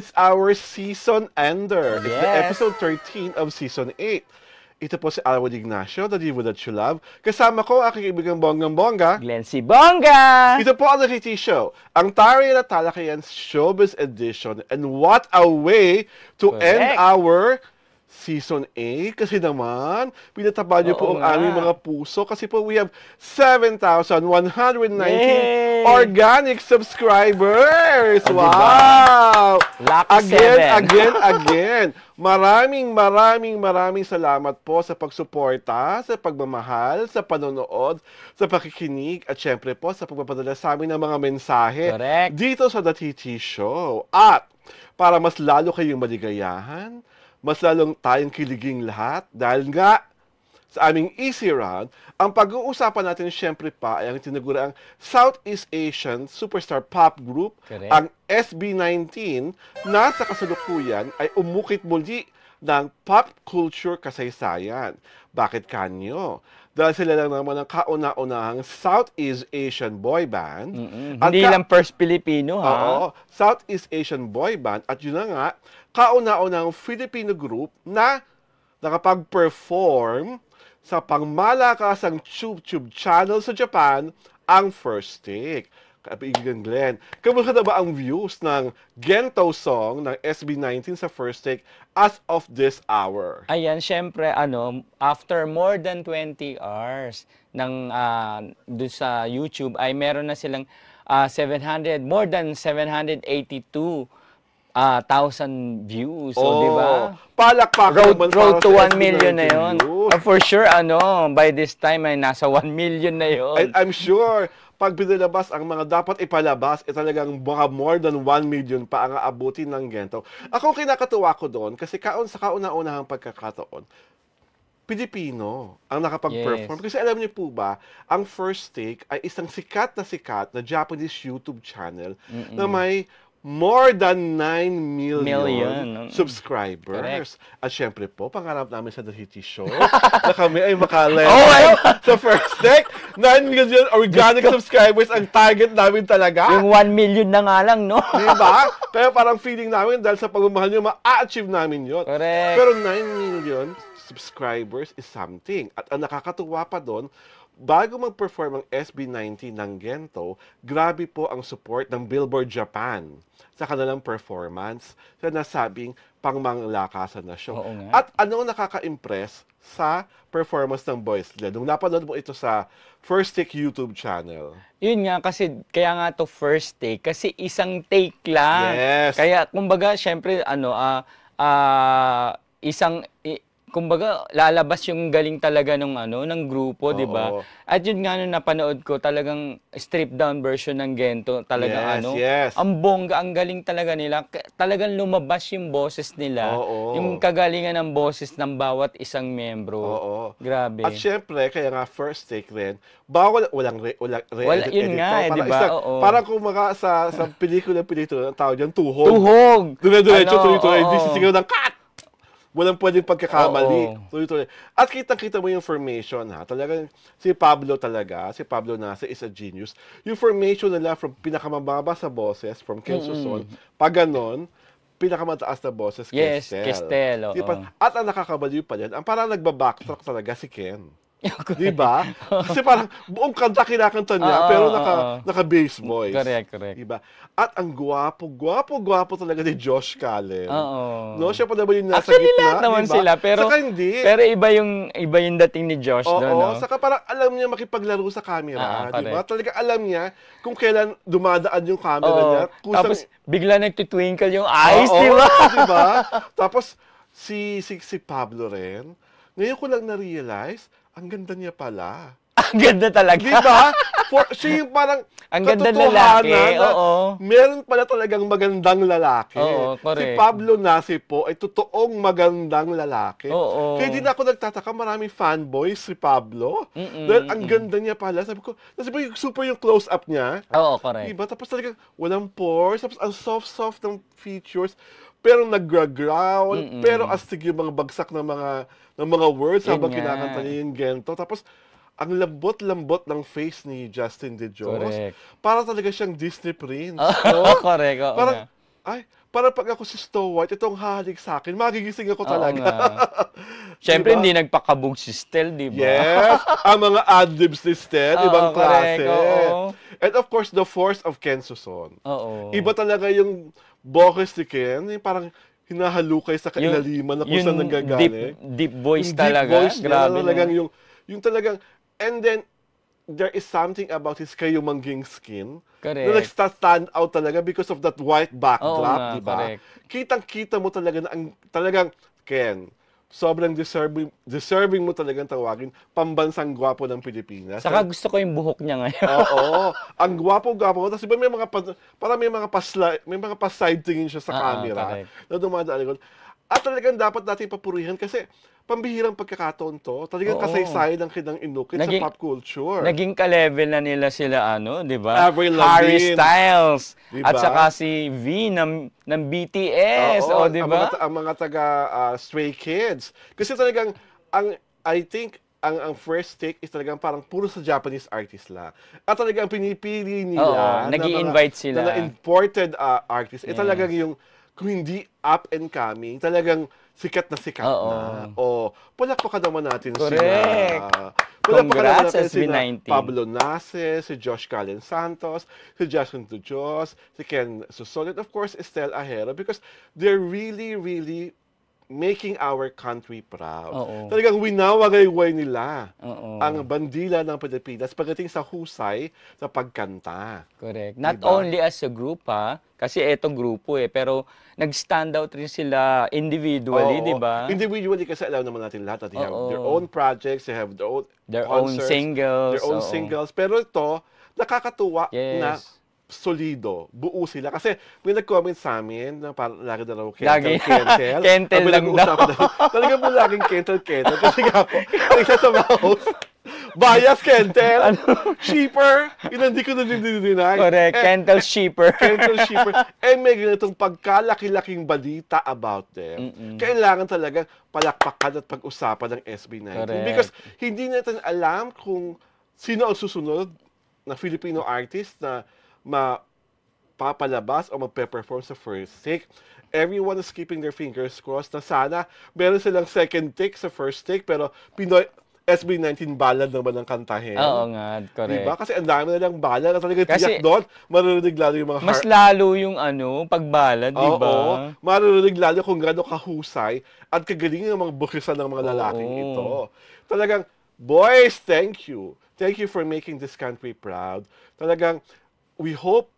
it's our season ender. Yes. It's the episode 13 of season 8. Ito po si Alwood Ignacio, The Divo That You Love. Kasama ko aking ibigang Bonggang Bongga. Glenn si Bongga! Ito po ang The Show, ang Tari na Talakayan's Showbiz Edition. And what a way to Correct. end our Season 8 kasi naman pinataba niyo po ang aming mga puso kasi po we have 7,119 organic subscribers. Oh, wow! Lucky again, seven. again, again. Maraming maraming maraming salamat po sa pagsuporta, sa pagmamahal, sa panonood, sa pakikinig at syempre po sa pagpapadala sa amin ng mga mensahe Correct. dito sa The TT Show. At para mas lalo kayong maligayahan, mas lalong tayong kiliging lahat dahil nga sa aming Easy run, ang pag-uusapan natin siyempre pa ay ang tinagura ang Southeast Asian Superstar Pop Group, Correct. ang SB19, na sa kasalukuyan ay umukit muli ng pop culture kasaysayan. Bakit kanyo? dahil sila lang naman ang kauna-unahang Southeast Asian boy band. Mm-mm. At Hindi ka- lang first Filipino, ha? Oo. Southeast Asian boy band. At yun na nga, kauna-unahang Filipino group na nakapag-perform sa pangmalakasang Tube Tube Channel sa Japan ang First Take kaibigan Glenn. Kamusta na ba ang views ng Gento song ng SB19 sa first take as of this hour? Ayan, syempre, ano, after more than 20 hours ng uh, sa YouTube ay meron na silang uh, ah, 700 more than 782 ah, 1,000 views. So, di ba? Oh, Palakpak Road, naman road para to sa 1 million na yun. views. Ah, for sure, ano, by this time, ay nasa 1 million na yun. And I'm sure, pag pinalabas ang mga dapat ipalabas, ay eh, talagang baka more than 1 million pa ang aabutin ng gento. Ako kinakatuwa ko doon kasi kaon sa kauna-unahang pagkakataon, Pilipino ang nakapag-perform. Kasi alam niyo po ba, ang first take ay isang sikat na sikat na Japanese YouTube channel na may more than 9 million, million. subscribers. Correct. At syempre po, pangarap namin sa The City Show na kami ay makalay oh sa first deck. 9 million organic subscribers ang target namin talaga. Yung 1 million na nga lang, no? diba? Pero parang feeling namin dahil sa pagmamahal nyo, ma-achieve namin yun. Correct. Pero 9 million subscribers is something. At ang nakakatuwa pa doon, bago mag-perform ang SB19 ng Gento, grabe po ang support ng Billboard Japan sa kanilang performance sa nasabing pangmanglakasan na show. At ano ang nakaka-impress sa performance ng Boys Led? Nung napanood mo ito sa First Take YouTube channel. Yun nga, kasi kaya nga to first take, kasi isang take lang. Yes. Kaya, kumbaga, syempre, ano, ah, uh, uh, isang kumbaga lalabas yung galing talaga ng ano ng grupo, 'di ba? At yun nga nung napanood ko, talagang strip down version ng Gento, talaga yes, ano. Yes. Ang bongga, ang galing talaga nila. Talagang lumabas yung boses nila, Oo. yung kagalingan ng boses ng bawat isang miyembro. Oo. Grabe. At syempre, kaya nga first take rin, bawal walang re, walang re Wala, edit, yun edit, nga, eh, 'di ba? Parang kumaka sa sa pelikula pelikula ng tawag diyan tuhog. Tuhog. Dire-diretso ano, tuloy-tuloy, hindi sisigaw ng cut walang pwedeng pagkakamali. Oo. Tuloy-tuloy. At kitang-kita mo yung formation ha. Talaga si Pablo talaga, si Pablo Nasa is a genius. Yung formation nila from pinakamababa sa boses from Ken mm-hmm. pag ganon, pinakamataas na boses, yes, Kestel. Yes, Kestel. Diba? At ang nakakabaliw pa yan, ang parang nagbabacktrack talaga si Ken. Okay. 'Di ba? Kasi parang buong kanta kinakanta niya uh, pero naka uh, naka-bass voice. Correct, correct. Diba? At ang gwapo, gwapo, gwapo talaga ni Josh Caleb. Oo. No, siya pa naman yung nasa Actually, gitna. Actually, naman diba? sila pero saka hindi. pero iba yung iba yung dating ni Josh Oo, doon, no? saka parang alam niya makipaglaro sa camera, uh, 'di Talaga alam niya kung kailan dumadaan yung camera Oo. niya. Kusang... Tapos bigla nagtitwinkle yung eyes, 'di ba? 'Di Tapos si si si Pablo rin. Ngayon ko lang na-realize, ang ganda niya pala. Ang ganda talaga. Di ba? For, siya yung parang ang ganda lalaki, na, oo. Meron pala talagang magandang lalaki. Oo, Si Pablo Nasipo ay totoong magandang lalaki. Oo. Kaya din ako nagtataka, maraming fanboys si Pablo. Mm-mm, dahil ang mm-mm. ganda niya pala. Sabi ko, nasi yung super yung close-up niya. Oo, correct. Diba? Tapos talaga, walang pores. Tapos ang soft-soft ng features pero nagra-growl, Mm-mm. pero astig yung mga bagsak ng mga ng mga words Yun habang kinakanta niya yung gento. Tapos ang lambot-lambot ng face ni Justin De Correct. Para talaga siyang Disney prince. Oo, ah, no? correct. Oo Parang, nga. ay, para pag ako si Snow White, itong halik sa akin, magigising ako talaga. nga. Siyempre, Diba? hindi nagpakabog si Stel, di ba? Yes, ang mga adlibs ni Sted, Oo, ibang correct, klase. oo. And of course, the force of Ken Suson. Oo. Iba talaga yung boses ni Ken. Yung parang hinahalukay sa kailaliman na kung saan nanggagaling. Deep, deep voice yung talaga. Deep voice Grabe. Ano, na, talagang yung, yung talagang, and then, there is something about his kayumangging skin correct. na nagsta-stand out talaga because of that white backdrop, oh, di ba? Kitang-kita mo talaga na ang, talagang, Ken, sobrang deserving, deserving mo talagang tawagin, pambansang gwapo ng Pilipinas. Saka gusto ko yung buhok niya ngayon. Oo. ang gwapo-gwapo. Tapos iba may mga, pa, para may mga pasla, may mga pa-side tingin siya sa uh camera. Correct. Na dumadaan. At talagang dapat natin papurihan kasi pambihirang pagkakataon to. Talagang Oo. kasaysayan ang kinang inukit naging, sa pop culture. Naging ka-level na nila sila ano, 'di ba? Avril Harry Lavigne. Styles diba? at saka si V ng ng BTS, Oo, oh, 'di ba? Ang, mga, ang mga taga uh, Stray Kids. Kasi talagang ang I think ang ang first take is talagang parang puro sa Japanese artist la. At talagang pinipili nila Oo, na nag-i-invite sila na, imported uh, ah, artist. Eh, yes. Eh talagang yung kung hindi up and coming, talagang sikat na sikat Uh-oh. na. O, palakpakan naman natin Correct. si... Palakpakan naman Congrats, natin sila SB19. Pablo Nace, si Josh Calen Santos, si Justin Tujos, si Ken Susolit, of course, Estelle Ajero, because they're really, really making our country proud. Oo. Talagang winawagayway nila Oo. ang bandila ng Pilipinas pagdating sa husay sa pagkanta. Correct. Diba? Not diba? only as a group ha, kasi etong grupo eh, pero nag-stand out rin sila individually, di ba? Individually kasi alam naman natin lahat that they Oo. have their own projects, they have their own their concerts, own singles, their own Oo. singles. Pero ito, nakakatuwa Yes. na solido, buo sila. Kasi may nag-comment sa amin na parang lagi na raw kentel, lagi. kentel. kentel lang daw. Talaga po laging kentel, kentel. Kasi nga po, ang isa sa mga bias kentel, ano? sheeper, yun hindi ko na din dininay. Correct, eh, kentel eh, cheaper. kentel cheaper. And eh, may ganitong pagkalaki-laking balita about them, Mm-mm. kailangan talaga palakpakan at pag-usapan ng SB19. Correct. Because hindi natin alam kung sino ang susunod na Filipino artist na mapapalabas o magpe-perform sa first take. Everyone is keeping their fingers crossed na sana meron silang second take sa first take pero Pinoy SB19 ballad naman ang kantahin. Oo nga, correct. Diba? Kasi ang dami na lang ballad. At talaga tiyak doon, maririnig lalo yung mga... heart. Mas lalo yung ano, pagbalad, di ba? Oo, diba? maririnig lalo kung gano'ng kahusay at kagaling ng mga bukisan ng mga lalaking ito. Talagang, boys, thank you. Thank you for making this country proud. Talagang, we hope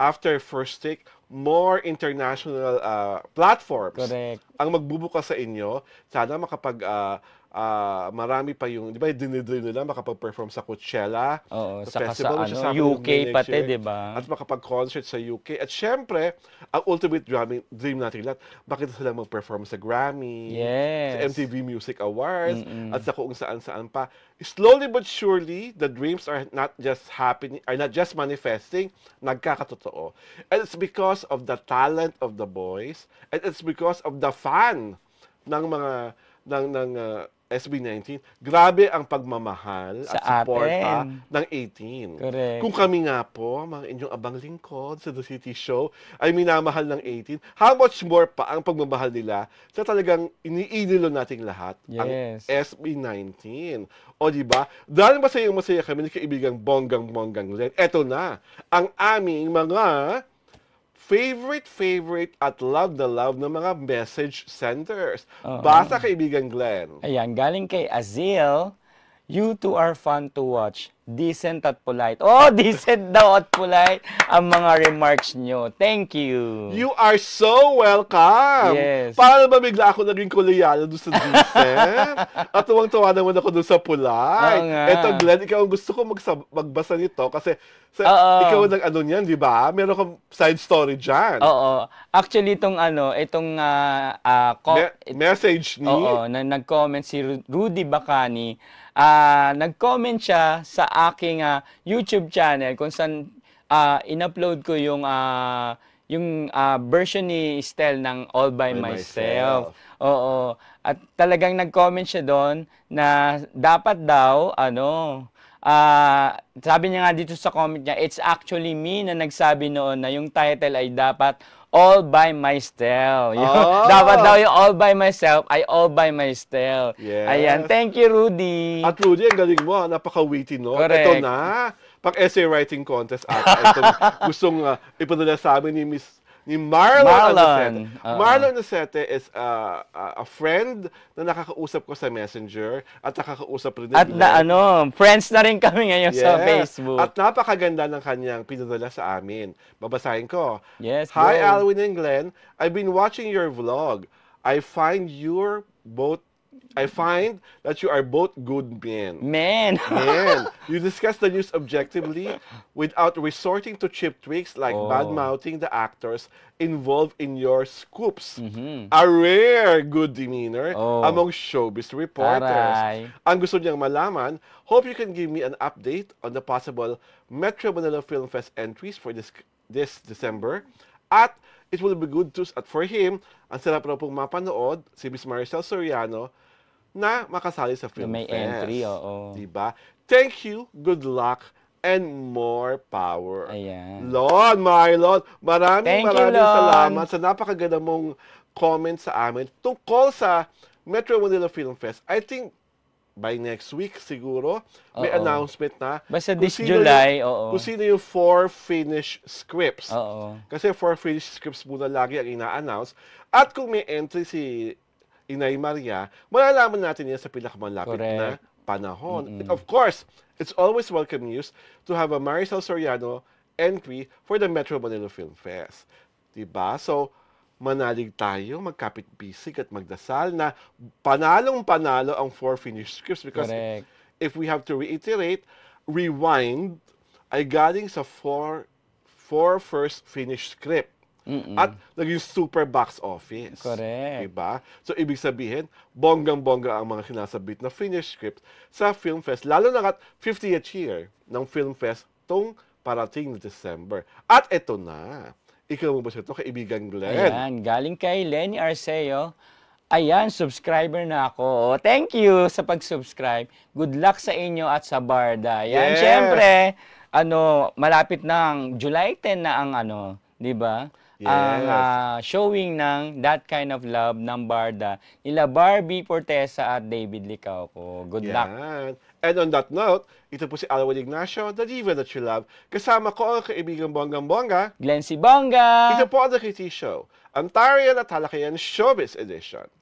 after first take more international uh, platforms Correct. ang magbubukas sa inyo. Sana makapag uh, uh, marami pa yung, di ba, dinidream nila makapag-perform sa Coachella, Oo, sa festival, sa, ano, UK pati, di ba? At makapag-concert sa UK. At syempre, ang ultimate dream, dream natin lahat, bakit sila mag-perform sa Grammy, yes. sa MTV Music Awards, Mm-mm. at sa kung saan-saan pa. Slowly but surely, the dreams are not just happening, are not just manifesting, nagkakatotoo. And it's because of the talent of the boys, and it's because of the fan ng mga ng ng uh, SB19, grabe ang pagmamahal sa at suporta ng 18. Correct. Kung kami nga po, mga inyong abang lingkod sa The City Show, ay minamahal ng 18, how much more pa ang pagmamahal nila sa talagang iniidolo nating lahat, yes. ang SB19. O di ba? Dahil masayang masaya kami ni kaibigang Bonggang Bonggang Len, eto na ang aming mga favorite, favorite at love the love ng mga message senders. Oo. Basa kaibigan Glenn. Ayan, galing kay Azil. You two are fun to watch. Decent at polite. Oh, decent daw at polite ang mga remarks nyo. Thank you. You are so welcome. Yes. Para ba bigla ako naging kuliyano doon sa decent? at tuwang-tuwa naman ako doon sa polite. Oo nga. Eto, Glenn, ikaw ang gusto ko magsa- magbasa nito kasi sa, Oo. ikaw ang nag-ano niyan, di ba? Meron kang side story dyan. Oo. Actually, itong ano, itong ah, ah, co- Me- message ni... Oo, na nag-comment si Rudy Bacani uh, nag-comment siya sa aking uh, YouTube channel kung saan uh, in-upload ko yung uh, yung uh, version ni Estelle ng All By, By myself. myself. Oo. At talagang nag-comment siya doon na dapat daw ano uh, sabi niya nga dito sa comment niya, it's actually me na nagsabi noon na yung title ay dapat all by myself. oh. Dapat daw yung all by myself ay all by myself. Yes. Ayan, thank you Rudy. At Rudy, ang galing mo, ah. napaka-witty no? Correct. Ito na, pag essay writing contest at itong gustong uh, ipadala sa amin ni Miss ni Marlon, Marlon. Anacete. uh Marlon Anacete is a, a friend na nakakausap ko sa Messenger at nakakausap rin At na ano, friends na rin kami ngayon yes. sa Facebook. At napakaganda ng kanyang pinadala sa amin. Babasahin ko. Yes, Hi, bro. Alwin and Glenn. I've been watching your vlog. I find your both I find that you are both good men. Men! men! You discuss the news objectively without resorting to cheap tricks like oh. bad mouthing the actors involved in your scoops. Mm-hmm. A rare good demeanor oh. among showbiz reporters. Aray. Ang gusto niyang malaman, hope you can give me an update on the possible Metro Manila Film Fest entries for this this December at it will be good to at for him, ang sarap na pong mapanood si Miss Maricel Soriano na makasali sa Film May Fest. entry, oo. Diba? Thank you, good luck, and more power. Ayan. Lord, my Lord, maraming Thank maraming Lord. salamat sa napakaganda mong comment sa amin tungkol sa Metro Manila Film Fest. I think by next week siguro, may oo. announcement na. Basta this July, oo. Kung sino yung four finished scripts. Oo. Kasi four finished scripts muna lagi ang ina-announce. At kung may entry si Inay Maria, malalaman natin yan sa pinakamalapit Correct. na panahon. Mm-mm. Of course, it's always welcome news to have a Marisol Soriano entry for the Metro Manila Film Fest. Diba? So, manalig tayo, magkapit-bisig at magdasal na panalong-panalo ang four finished scripts because Correct. if we have to reiterate, rewind ay galing sa four four first finished script. Mm-mm. At naging super box office. Correct. Diba? So, ibig sabihin, bonggang-bongga ang mga sinasabit na finished script sa Film Fest, lalo na at 50th year ng Film Fest tong parating na December. At ito na, ikaw mo ba siya ito, kaibigan Glenn? Ayan, galing kay Lenny Arceo. Ayan, subscriber na ako. Oh, thank you sa pag-subscribe. Good luck sa inyo at sa Barda. Ayan, yes. syempre, ano, malapit ng July 10 na ang ano, di ba? Yes. ang uh, showing ng That Kind of Love ng Barda nila Barbie Portesa at David Licao po. Good Yan. luck. And on that note, ito po si Alwin Ignacio, The Diva That You Love. Kasama ko ang kaibigan Bonggang Bongga. Glency Sibonga. Ito po ang The KT Show, Antarian at Halakayan Showbiz Edition.